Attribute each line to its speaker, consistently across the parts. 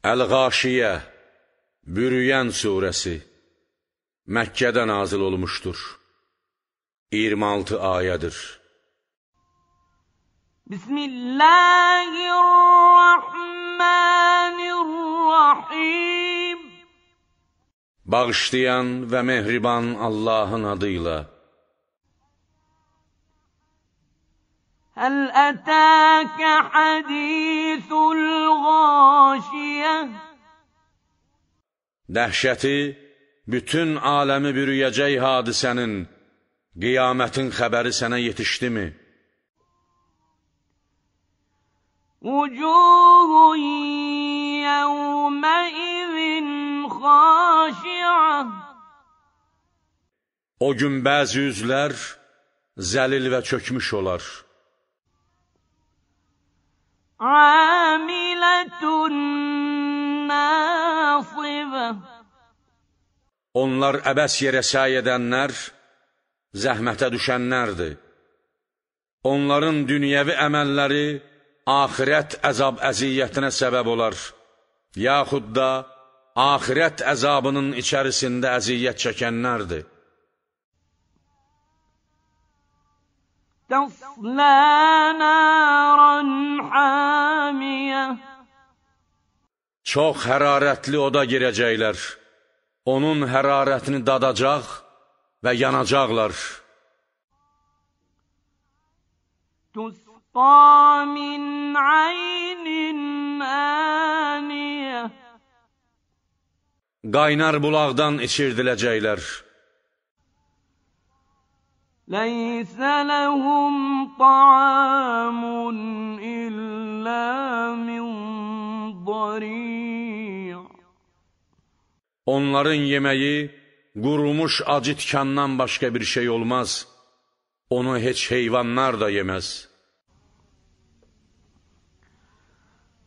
Speaker 1: Əl-Qaşiyə, Bürüyən surəsi Məkkədə nazil olmuşdur. 26 ayədir.
Speaker 2: Bismillahirrahmanirrahim
Speaker 1: Bağışlayan və mehriban Allahın adıyla
Speaker 2: Həl ətəkə hadithul
Speaker 1: Dəhşəti, bütün aləmi bürüyəcək hadisənin, qiyamətin xəbəri sənə yetişdimi?
Speaker 2: Vücuhun yevməizin xaşi'ah
Speaker 1: O gün bəzi üzlər zəlil və çökmüş olar.
Speaker 2: Amilətun
Speaker 1: Onlar əbəs yerə səy edənlər, zəhmətə düşənlərdir. Onların dünyəvi əməlləri axirət əzab əziyyətinə səbəb olar, yaxud da axirət əzabının içərisində əziyyət çəkənlərdir.
Speaker 2: Təslə nərən hamiyə
Speaker 1: Çox hərarətli oda girəcəklər onun hərarətini dadacaq və yanacaqlar.
Speaker 2: Tusqa min aynin aniyə
Speaker 1: Qaynar bulaqdan içirdiləcəklər.
Speaker 2: Ləysə ləhum ta'amun
Speaker 1: Onların yeməyi qurumuş acı tikandan başqa bir şey olmaz. Onu heç heyvanlar da yeməz.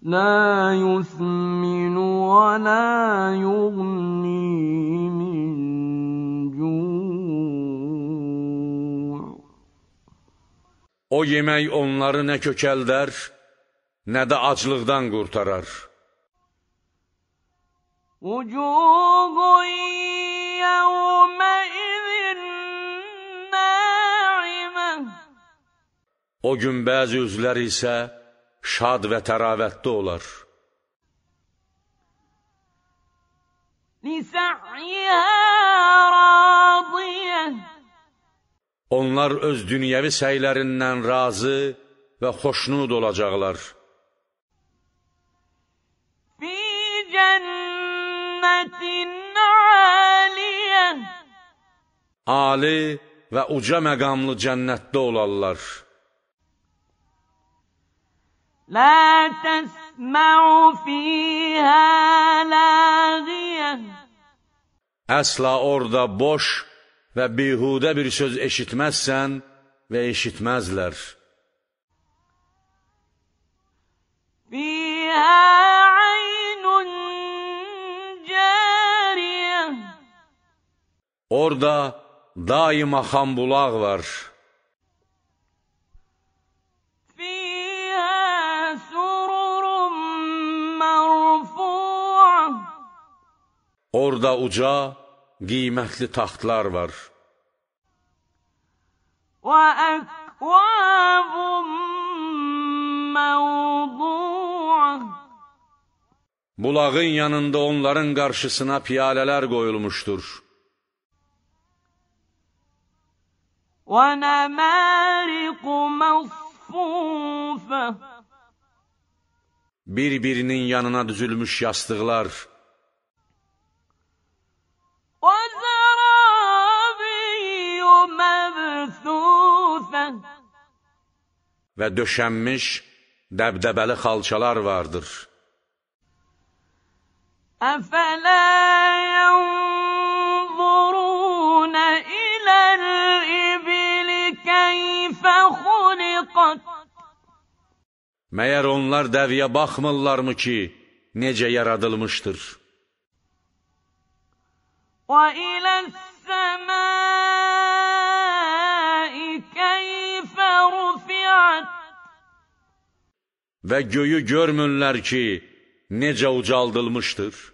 Speaker 2: La yusmin və la yughni
Speaker 1: O yemək onları nə kökəldər, nə də aclıqdan qurtarar.
Speaker 2: وجوه يومئذ ناعمة
Speaker 1: O gün bəzi üzlər isə şad və təravətli olar. Onlar öz dünyəvi səylərindən razı və xoşnud olacaqlar. Ali və uca məqamlı cənnətdə olarlar.
Speaker 2: La təsmə'u fiyhə ləğiyyə
Speaker 1: Əsla orada boş və bihudə bir söz eşitməzsən və eşitməzlər.
Speaker 2: Fiyhə
Speaker 1: Orada daima xan var. Orada uca, qiymətli taxtlar var. Bulağın yanında onların qarşısına piyalələr qoyulmuşdur.
Speaker 2: ونمارق مصفوفة
Speaker 1: Bir-birinin yanına düzülmüş yastıqlar
Speaker 2: وزرابي مبثوثة
Speaker 1: və döşənmiş dəbdəbəli xalçalar vardır.
Speaker 2: Əfələ yəvm
Speaker 1: Məyər onlar dəviyə baxmırlarmı ki, necə yaradılmışdır?
Speaker 2: Və ilə səmai keyfə rufiət
Speaker 1: Və göyü görmürlər ki, necə ucaldılmışdır?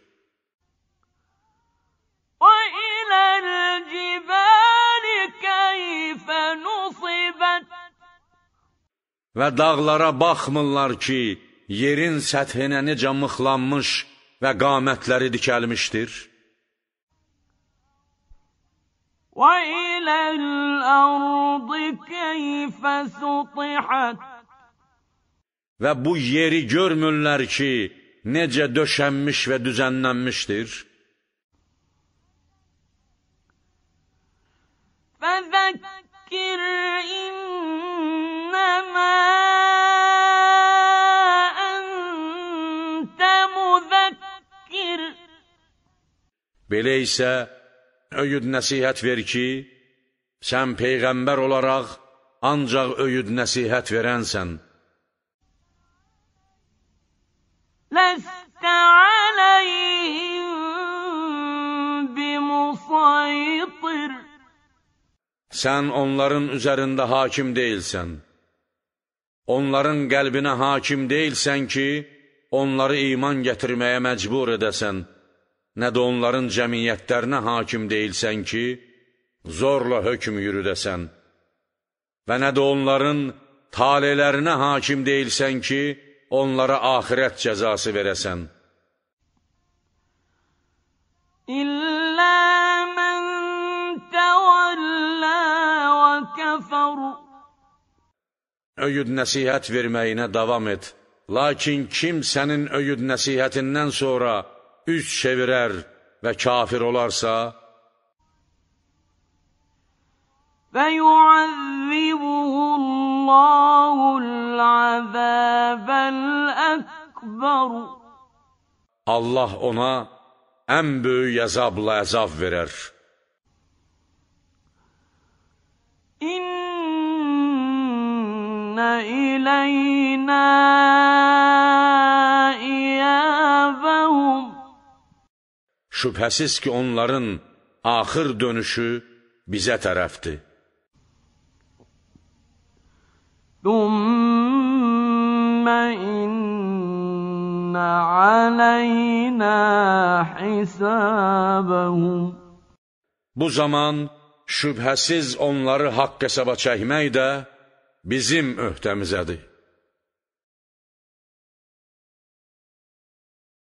Speaker 1: və dağlara baxmırlar ki, yerin səthinə necə mıxlanmış və qamətləri dikəlmişdir.
Speaker 2: وَإِلَى الْأَرْضِ كَيْفَ سُطِحَتْ
Speaker 1: Və bu yeri görmürlər ki, necə döşənmiş və düzənlənmişdir.
Speaker 2: فَذَكِّرْ إِنْ
Speaker 1: Belə isə öyüd-nəsihət ver ki, sən peyğəmbər olaraq ancaq öyüd-nəsihət verənsən.
Speaker 2: Ləstə aləyhim bimusaytir
Speaker 1: Sən onların üzərində hakim deyilsən. Onların qəlbinə hakim deyilsən ki, onları iman gətirməyə məcbur edəsən nə də onların cəmiyyətlərinə hakim deyilsən ki, zorla hökm yürüdəsən və nə də onların talələrinə hakim deyilsən ki, onlara axirət cəzası verəsən.
Speaker 2: İllə mən təvəllə və kəfər
Speaker 1: Öyüd nəsihət verməyinə davam et, lakin kim sənin öyüd nəsihətindən sonra üz çevirer ve kafir olarsa,
Speaker 2: فَيُعَذِّبُهُ
Speaker 1: اللَّهُ
Speaker 2: الْعَذَابَ الْأَكْبَرُ
Speaker 1: Allah ona en büyük əzabla əzab verer.
Speaker 2: İnna ilayna
Speaker 1: Şübhəsiz ki, onların axır dönüşü bizə tərəfdir.
Speaker 2: Thumma inna alayna hisabahum
Speaker 1: Bu zaman şübhəsiz onları haqq hesaba çəkmək də bizim öhdəmizədir.